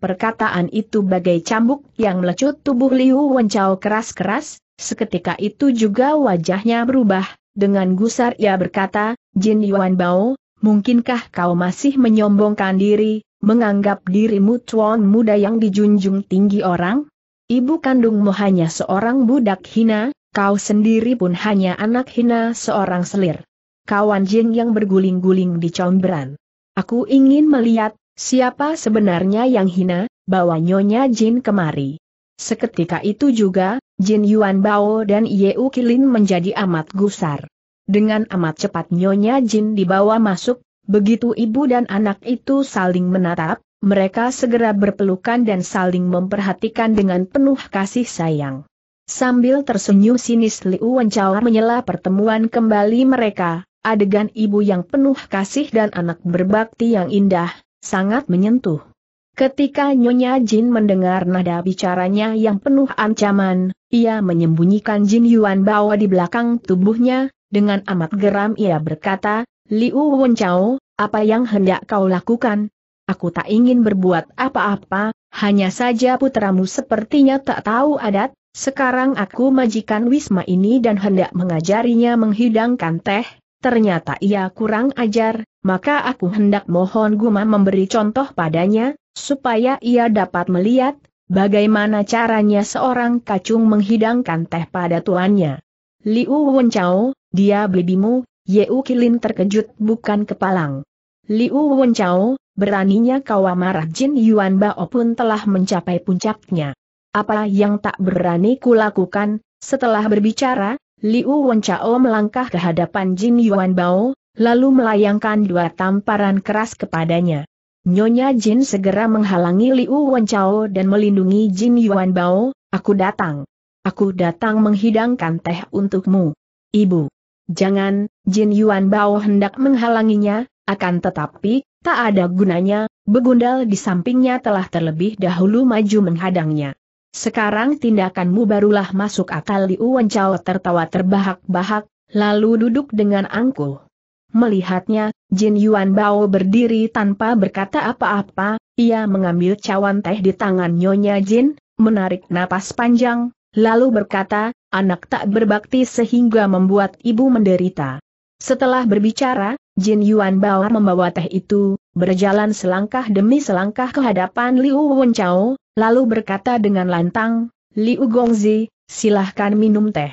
Perkataan itu bagai cambuk yang melecut tubuh Liu Wencao keras-keras, seketika itu juga wajahnya berubah, dengan gusar ia berkata, Jin Yuan Bao, mungkinkah kau masih menyombongkan diri, menganggap dirimu tuan muda yang dijunjung tinggi orang? Ibu kandungmu hanya seorang budak hina, kau sendiri pun hanya anak hina seorang selir kawan Jing yang berguling-guling di comberan. Aku ingin melihat, siapa sebenarnya yang hina, bawa Nyonya Jin kemari. Seketika itu juga, Jin Yuan Bao dan Yeu Kilin menjadi amat gusar. Dengan amat cepat Nyonya Jin dibawa masuk, begitu ibu dan anak itu saling menatap, mereka segera berpelukan dan saling memperhatikan dengan penuh kasih sayang. Sambil tersenyum sinis Liu Wenchao menyela pertemuan kembali mereka, Adegan ibu yang penuh kasih dan anak berbakti yang indah, sangat menyentuh. Ketika Nyonya Jin mendengar nada bicaranya yang penuh ancaman, ia menyembunyikan Jin Yuan Bawa di belakang tubuhnya, dengan amat geram ia berkata, Liu Wenchao, apa yang hendak kau lakukan? Aku tak ingin berbuat apa-apa, hanya saja putramu sepertinya tak tahu adat, sekarang aku majikan Wisma ini dan hendak mengajarinya menghidangkan teh, ternyata ia kurang ajar, maka aku hendak mohon Guma memberi contoh padanya, supaya ia dapat melihat, bagaimana caranya seorang kacung menghidangkan teh pada tuannya. Liu Wenchao, dia bibimu, Yeu Kilin terkejut bukan kepalang. Liu Wenchao, beraninya kau amarah Jin Yuan Bao pun telah mencapai puncaknya. Apa yang tak berani kulakukan, setelah berbicara, Liu Wenchao melangkah ke hadapan Jin Yuan Bao, lalu melayangkan dua tamparan keras kepadanya. Nyonya Jin segera menghalangi Liu Wenchao dan melindungi Jin Yuan Bao, aku datang. Aku datang menghidangkan teh untukmu. Ibu. Jangan, Jin Yuan Bao hendak menghalanginya, akan tetapi, tak ada gunanya, begundal di sampingnya telah terlebih dahulu maju menghadangnya. Sekarang tindakanmu barulah masuk akal Liu Wencao tertawa terbahak-bahak, lalu duduk dengan angkuh. Melihatnya, Jin Yuan Bao berdiri tanpa berkata apa-apa, ia mengambil cawan teh di tangan Nyonya Jin, menarik napas panjang, lalu berkata, anak tak berbakti sehingga membuat ibu menderita. Setelah berbicara, Jin Yuan Bao membawa teh itu, berjalan selangkah demi selangkah ke hadapan Liu Wenchao lalu berkata dengan lantang, Liu Gongzi, silahkan minum teh.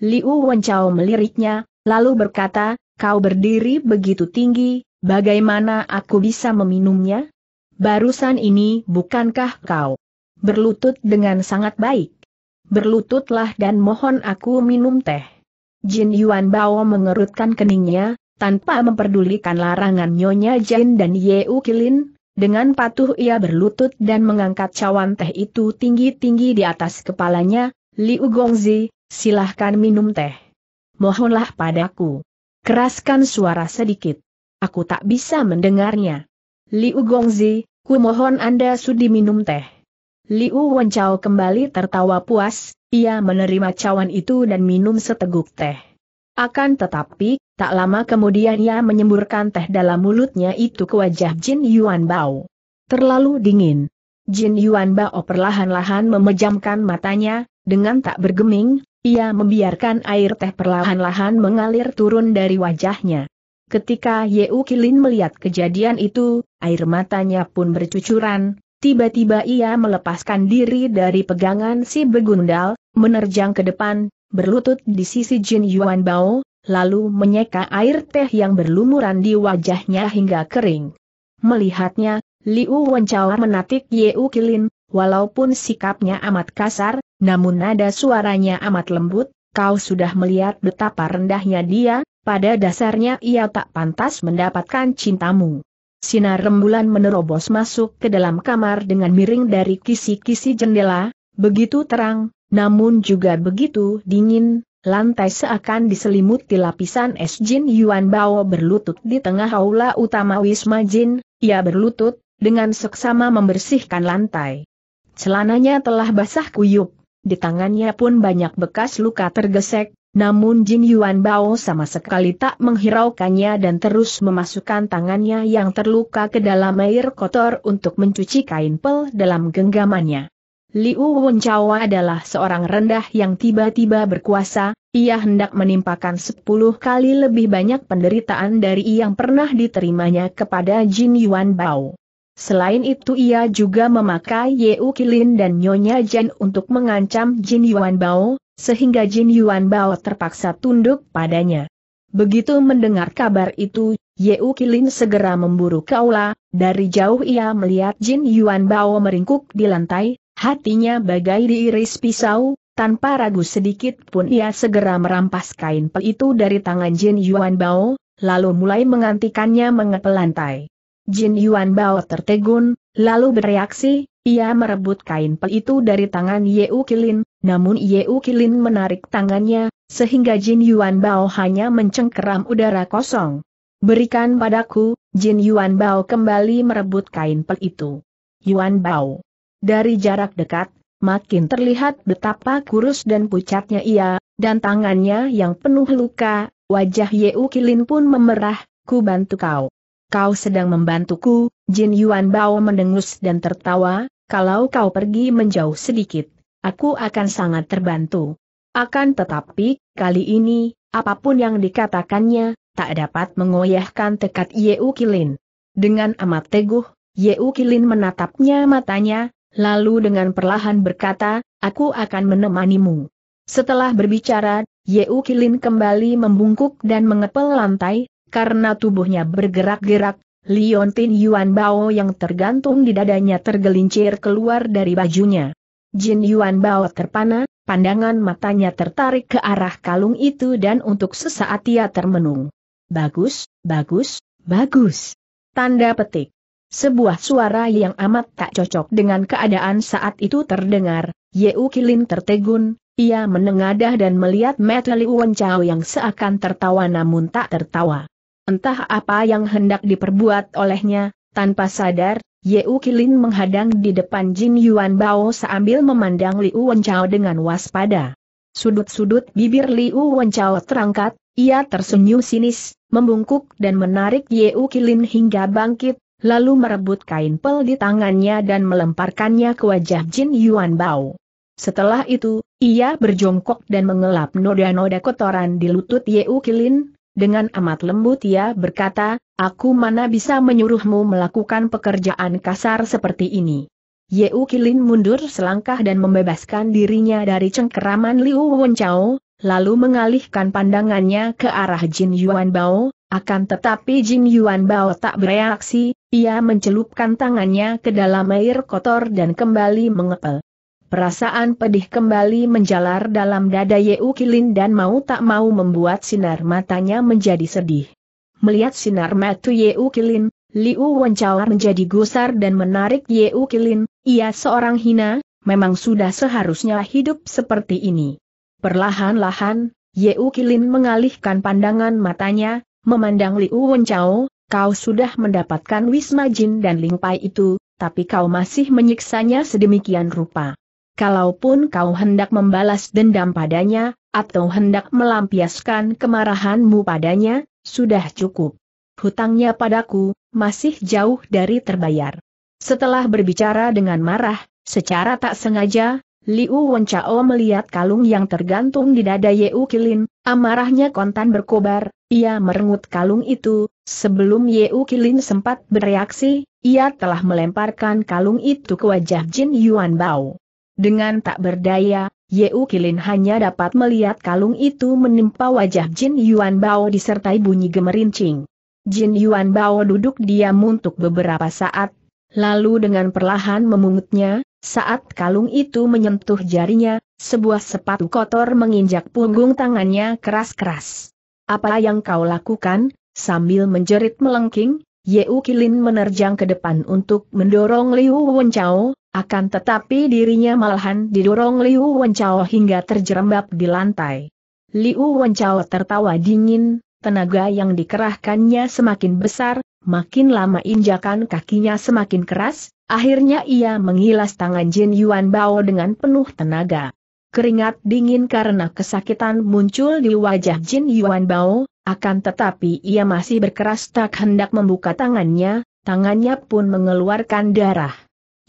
Liu Wenchao meliriknya, lalu berkata, kau berdiri begitu tinggi, bagaimana aku bisa meminumnya? Barusan ini bukankah kau berlutut dengan sangat baik? Berlututlah dan mohon aku minum teh. Jin Yuan Bao mengerutkan keningnya, tanpa memperdulikan larangan Nyonya Jin dan Ye Kilin, dengan patuh ia berlutut dan mengangkat cawan teh itu tinggi-tinggi di atas kepalanya, Liu Gongzi, silahkan minum teh. Mohonlah padaku. Keraskan suara sedikit. Aku tak bisa mendengarnya. Liu Gongzi, ku mohon Anda sudi minum teh. Liu Wencao kembali tertawa puas, ia menerima cawan itu dan minum seteguk teh. Akan tetapi, tak lama kemudian ia menyemburkan teh dalam mulutnya itu ke wajah Jin Yuan Bao. Terlalu dingin. Jin Yuan Bao perlahan-lahan memejamkan matanya, dengan tak bergeming, ia membiarkan air teh perlahan-lahan mengalir turun dari wajahnya. Ketika U Kilin melihat kejadian itu, air matanya pun bercucuran, tiba-tiba ia melepaskan diri dari pegangan si begundal, menerjang ke depan, berlutut di sisi Jin Yuan Bao, lalu menyeka air teh yang berlumuran di wajahnya hingga kering. Melihatnya, Liu Wenchao menatik Yeu Kilin, walaupun sikapnya amat kasar, namun nada suaranya amat lembut, kau sudah melihat betapa rendahnya dia, pada dasarnya ia tak pantas mendapatkan cintamu. Sinar rembulan menerobos masuk ke dalam kamar dengan miring dari kisi-kisi jendela, begitu terang, namun juga begitu dingin, lantai seakan diselimuti lapisan es Jin Yuan Bao berlutut di tengah aula utama Wisma Jin, ia berlutut, dengan seksama membersihkan lantai. Celananya telah basah kuyup, di tangannya pun banyak bekas luka tergesek, namun Jin Yuan Bao sama sekali tak menghiraukannya dan terus memasukkan tangannya yang terluka ke dalam air kotor untuk mencuci kain pel dalam genggamannya. Liu Wencawa adalah seorang rendah yang tiba-tiba berkuasa, ia hendak menimpakan sepuluh kali lebih banyak penderitaan dari yang pernah diterimanya kepada Jin Yuan Bao. Selain itu ia juga memakai U Kilin dan Nyonya Jen untuk mengancam Jin Yuan Bao, sehingga Jin Yuan Bao terpaksa tunduk padanya. Begitu mendengar kabar itu, U Kilin segera memburu Kaula, dari jauh ia melihat Jin Yuan Bao meringkuk di lantai, Hatinya bagai diiris pisau, tanpa ragu sedikit pun ia segera merampas kain pel itu dari tangan Jin Yuan Bao, lalu mulai mengantikannya mengepel lantai. Jin Yuan Bao tertegun, lalu bereaksi, ia merebut kain pel itu dari tangan U Kilin, namun U Kilin menarik tangannya, sehingga Jin Yuan Bao hanya mencengkeram udara kosong. Berikan padaku, Jin Yuan Bao kembali merebut kain pel itu. Yuan Bao dari jarak dekat, makin terlihat betapa kurus dan pucatnya ia, dan tangannya yang penuh luka, wajah Yeu Kilin pun memerah, ku bantu kau. Kau sedang membantuku, Jin Yuan Bao mendengus dan tertawa, kalau kau pergi menjauh sedikit, aku akan sangat terbantu. Akan tetapi, kali ini, apapun yang dikatakannya, tak dapat mengoyahkan tekad Yeu Kilin. Dengan amat teguh, Yeu Kilin menatapnya matanya, Lalu dengan perlahan berkata, aku akan menemanimu. Setelah berbicara, Yeu Kilin kembali membungkuk dan mengepel lantai, karena tubuhnya bergerak-gerak, Liontin Yuan Bao yang tergantung di dadanya tergelincir keluar dari bajunya. Jin Yuan Bao terpana, pandangan matanya tertarik ke arah kalung itu dan untuk sesaat ia termenung. Bagus, bagus, bagus. Tanda petik. Sebuah suara yang amat tak cocok dengan keadaan saat itu terdengar, Yeu Kilin tertegun, ia menengadah dan melihat Meteli Wenchao yang seakan tertawa namun tak tertawa. Entah apa yang hendak diperbuat olehnya, tanpa sadar, Yeu Kilin menghadang di depan Jin Yuan Bao sambil memandang Liu Wenchao dengan waspada. Sudut-sudut bibir Liu Wenchao terangkat, ia tersenyum sinis, membungkuk dan menarik Yeu Kilin hingga bangkit, lalu merebut kain pel di tangannya dan melemparkannya ke wajah Jin Yuan Bao. Setelah itu, ia berjongkok dan mengelap noda-noda kotoran di lutut Ye Kilin, dengan amat lembut ia berkata, aku mana bisa menyuruhmu melakukan pekerjaan kasar seperti ini. Ye Kilin mundur selangkah dan membebaskan dirinya dari cengkeraman Liu Wenchao, lalu mengalihkan pandangannya ke arah Jin Yuan Bao, akan tetapi Jin Yuan Bao tak bereaksi, ia mencelupkan tangannya ke dalam air kotor dan kembali mengepel. Perasaan pedih kembali menjalar dalam dada Yeu Kilin dan mau tak mau membuat sinar matanya menjadi sedih. Melihat sinar mata Yeu Kilin, Liu Wencaur menjadi gusar dan menarik Yeu Kilin, ia seorang hina, memang sudah seharusnya hidup seperti ini. Perlahan-lahan, Ye Kilin mengalihkan pandangan matanya, memandang Liu Wenchao, kau sudah mendapatkan Wisma Jin dan Ling Pai itu, tapi kau masih menyiksanya sedemikian rupa. Kalaupun kau hendak membalas dendam padanya, atau hendak melampiaskan kemarahanmu padanya, sudah cukup. Hutangnya padaku, masih jauh dari terbayar. Setelah berbicara dengan marah, secara tak sengaja, Liu Wenchao melihat kalung yang tergantung di dada Yeu Kilin, amarahnya kontan berkobar, ia merengut kalung itu, sebelum Yeu Kilin sempat bereaksi, ia telah melemparkan kalung itu ke wajah Jin Yuan Bao. Dengan tak berdaya, Yeu Kilin hanya dapat melihat kalung itu menimpa wajah Jin Yuan Bao disertai bunyi gemerincing. Jin Yuan Bao duduk diam untuk beberapa saat, lalu dengan perlahan memungutnya, saat kalung itu menyentuh jarinya, sebuah sepatu kotor menginjak punggung tangannya keras-keras. Apa yang kau lakukan? Sambil menjerit melengking, Yeu Kilin menerjang ke depan untuk mendorong Liu Wenchao, akan tetapi dirinya malahan didorong Liu Wenchao hingga terjerembab di lantai. Liu Wenchao tertawa dingin, tenaga yang dikerahkannya semakin besar, makin lama injakan kakinya semakin keras, Akhirnya ia mengilas tangan Jin Yuan Bao dengan penuh tenaga. Keringat dingin karena kesakitan muncul di wajah Jin Yuan Bao, akan tetapi ia masih berkeras tak hendak membuka tangannya, tangannya pun mengeluarkan darah.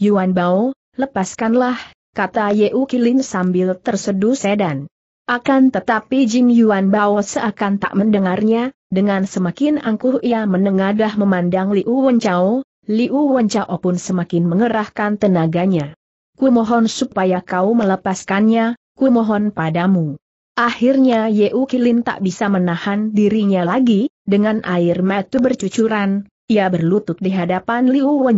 Yuan Bao, lepaskanlah, kata Yeu Kilin sambil terseduh sedan. Akan tetapi Jin Yuan Bao seakan tak mendengarnya, dengan semakin angkuh ia menengadah memandang Liu Wen Chao, Liu Wencao pun semakin mengerahkan tenaganya. Kumohon supaya kau melepaskannya, kumohon padamu. Akhirnya Yeu Kilin tak bisa menahan dirinya lagi, dengan air mata bercucuran, ia berlutut di hadapan Liu Ku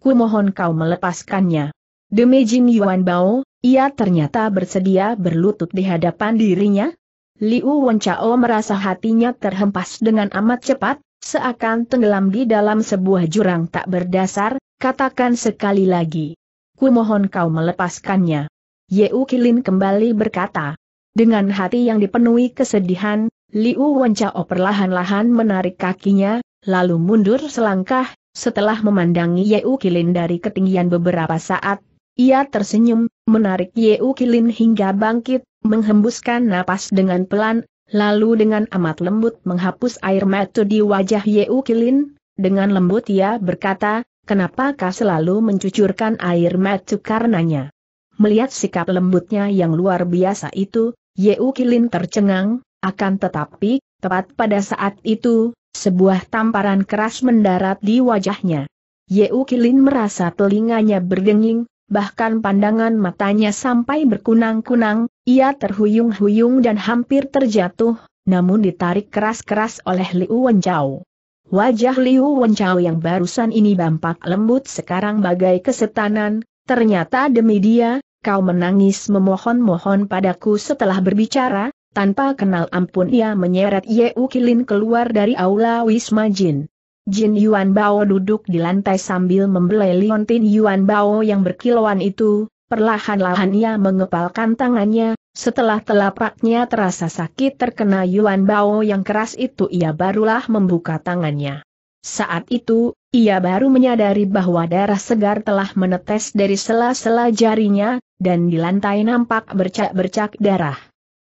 Kumohon kau melepaskannya. Demi Jin Yuan Bao, ia ternyata bersedia berlutut di hadapan dirinya. Liu Wencao merasa hatinya terhempas dengan amat cepat, Seakan tenggelam di dalam sebuah jurang tak berdasar, katakan sekali lagi. Kumohon kau melepaskannya. Yeu Kilin kembali berkata. Dengan hati yang dipenuhi kesedihan, Liu Wencao perlahan-lahan menarik kakinya, lalu mundur selangkah, setelah memandangi Yeu Kilin dari ketinggian beberapa saat, ia tersenyum, menarik Yeu Kilin hingga bangkit, menghembuskan napas dengan pelan, Lalu dengan amat lembut menghapus air mata di wajah Yeu Kilin, dengan lembut ia berkata, kenapa kau selalu mencucurkan air mata karenanya? Melihat sikap lembutnya yang luar biasa itu, Yeu Kilin tercengang, akan tetapi, tepat pada saat itu, sebuah tamparan keras mendarat di wajahnya. Yeu Kilin merasa telinganya berdenging, bahkan pandangan matanya sampai berkunang-kunang, ia terhuyung-huyung dan hampir terjatuh, namun ditarik keras-keras oleh Liu Wenchao. Wajah Liu Wenchao yang barusan ini bampak lembut sekarang bagai kesetanan, ternyata demi dia, kau menangis memohon-mohon padaku setelah berbicara, tanpa kenal ampun ia menyeret Ye Ukilin keluar dari aula Wisma Jin. Jin Yuan Bao duduk di lantai sambil membelai liontin Yuan Bao yang berkilauan itu, perlahan-lahan ia mengepalkan tangannya, setelah telapaknya terasa sakit terkena Yuan Bao yang keras itu ia barulah membuka tangannya. Saat itu, ia baru menyadari bahwa darah segar telah menetes dari sela-sela jarinya, dan di lantai nampak bercak-bercak darah.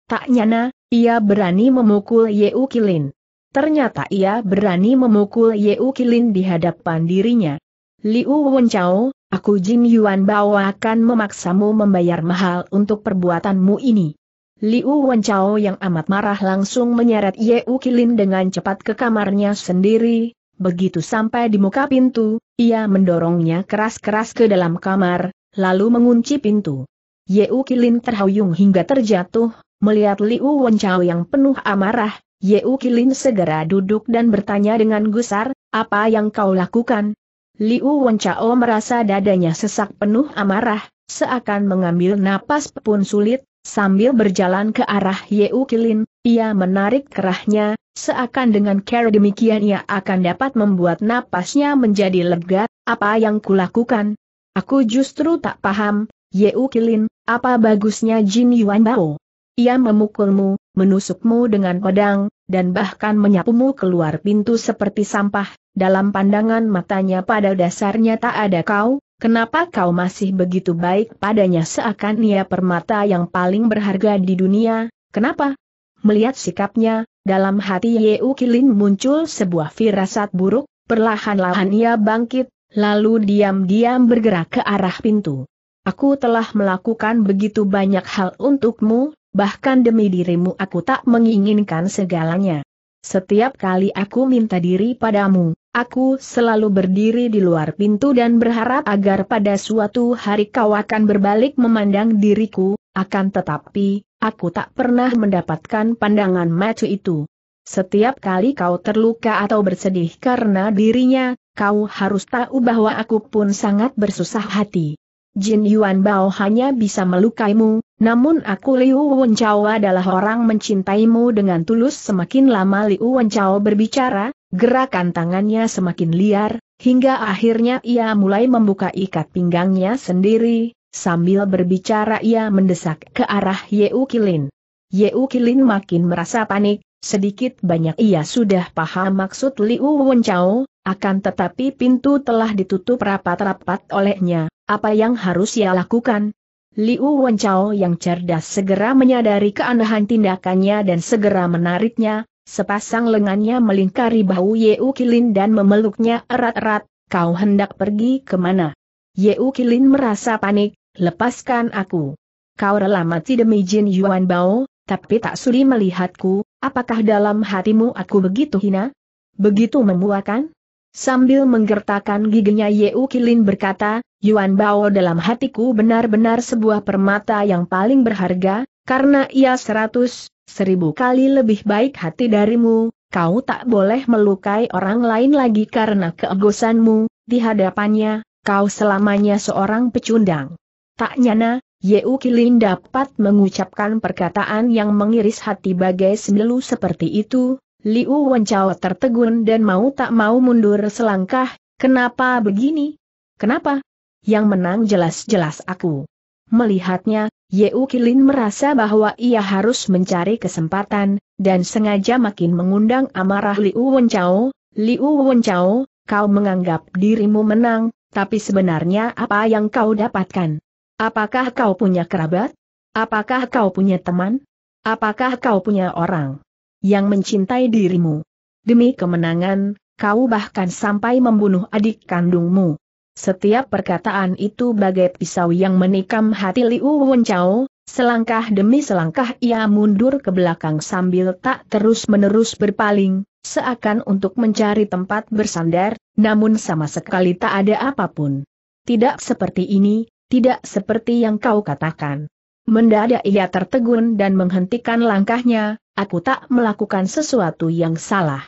Tak nyana, ia berani memukul Yeu Kilin. Ternyata ia berani memukul Yeu Kilin di hadapan dirinya. Liu Wenchao, aku Jin Yuan Bao akan memaksamu membayar mahal untuk perbuatanmu ini. Liu Wenchao yang amat marah langsung menyeret Ye Kilin dengan cepat ke kamarnya sendiri, begitu sampai di muka pintu, ia mendorongnya keras-keras ke dalam kamar, lalu mengunci pintu. Ye Kilin terhuyung hingga terjatuh, melihat Liu Wenchao yang penuh amarah, Ye Kilin segera duduk dan bertanya dengan gusar, apa yang kau lakukan, Liu Wenchao merasa dadanya sesak penuh amarah, seakan mengambil napas pun sulit, sambil berjalan ke arah Yeu Kilin, ia menarik kerahnya, seakan dengan cara demikian ia akan dapat membuat napasnya menjadi lega, apa yang kulakukan? Aku justru tak paham, Yeu Kilin, apa bagusnya Jin Yuan Bao? Ia memukulmu, menusukmu dengan pedang, dan bahkan menyapumu keluar pintu seperti sampah, dalam pandangan matanya pada dasarnya tak ada kau, kenapa kau masih begitu baik padanya seakan ia permata yang paling berharga di dunia, kenapa? Melihat sikapnya, dalam hati Yeu Kilin muncul sebuah firasat buruk, perlahan-lahan ia bangkit, lalu diam-diam bergerak ke arah pintu. Aku telah melakukan begitu banyak hal untukmu, bahkan demi dirimu aku tak menginginkan segalanya. Setiap kali aku minta diri padamu, aku selalu berdiri di luar pintu dan berharap agar pada suatu hari kau akan berbalik memandang diriku, akan tetapi, aku tak pernah mendapatkan pandangan mata itu. Setiap kali kau terluka atau bersedih karena dirinya, kau harus tahu bahwa aku pun sangat bersusah hati. Jin Yuan Bao hanya bisa melukaimu, namun aku Liu Wenchao adalah orang mencintaimu dengan tulus semakin lama Liu Wenchao berbicara, gerakan tangannya semakin liar, hingga akhirnya ia mulai membuka ikat pinggangnya sendiri, sambil berbicara ia mendesak ke arah Yeu Kilin. Yeu Kilin makin merasa panik, Sedikit banyak ia sudah paham maksud Liu Wenchao, akan tetapi pintu telah ditutup rapat-rapat olehnya, apa yang harus ia lakukan? Liu Wenchao yang cerdas segera menyadari keanehan tindakannya dan segera menariknya, sepasang lengannya melingkari bahu Yeu Kilin dan memeluknya erat-erat, kau hendak pergi kemana? Yeu Kilin merasa panik, lepaskan aku. Kau rela mati demi Jin Yuan Bao, tapi tak sudi melihatku, Apakah dalam hatimu aku begitu hina? Begitu memuakan? Sambil menggertakkan giginya Yeu Kilin berkata, Yuan Bao dalam hatiku benar-benar sebuah permata yang paling berharga, karena ia seratus, seribu kali lebih baik hati darimu, kau tak boleh melukai orang lain lagi karena keegosanmu, di hadapannya, kau selamanya seorang pecundang. Tak nyana, Yeu Kilin dapat mengucapkan perkataan yang mengiris hati bagai sendelu seperti itu, Liu Wenchao tertegun dan mau tak mau mundur selangkah, kenapa begini? Kenapa? Yang menang jelas-jelas aku. Melihatnya, Yeu Kilin merasa bahwa ia harus mencari kesempatan, dan sengaja makin mengundang amarah Liu Wenchao, Liu Wenchao, kau menganggap dirimu menang, tapi sebenarnya apa yang kau dapatkan? Apakah kau punya kerabat? Apakah kau punya teman? Apakah kau punya orang yang mencintai dirimu? Demi kemenangan, kau bahkan sampai membunuh adik kandungmu. Setiap perkataan itu bagai pisau yang menikam hati Liu Wenchao, selangkah demi selangkah ia mundur ke belakang sambil tak terus-menerus berpaling, seakan untuk mencari tempat bersandar, namun sama sekali tak ada apapun. Tidak seperti ini, tidak seperti yang kau katakan. Mendadak ia tertegun dan menghentikan langkahnya, aku tak melakukan sesuatu yang salah.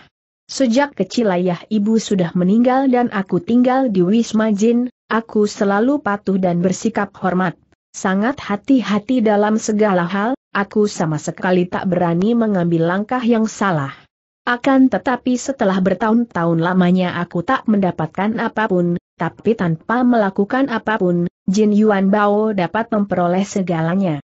Sejak kecil ayah ibu sudah meninggal dan aku tinggal di Wisma Jin, aku selalu patuh dan bersikap hormat. Sangat hati-hati dalam segala hal, aku sama sekali tak berani mengambil langkah yang salah. Akan tetapi setelah bertahun-tahun lamanya aku tak mendapatkan apapun, tapi tanpa melakukan apapun, Jin Yuan Bao dapat memperoleh segalanya.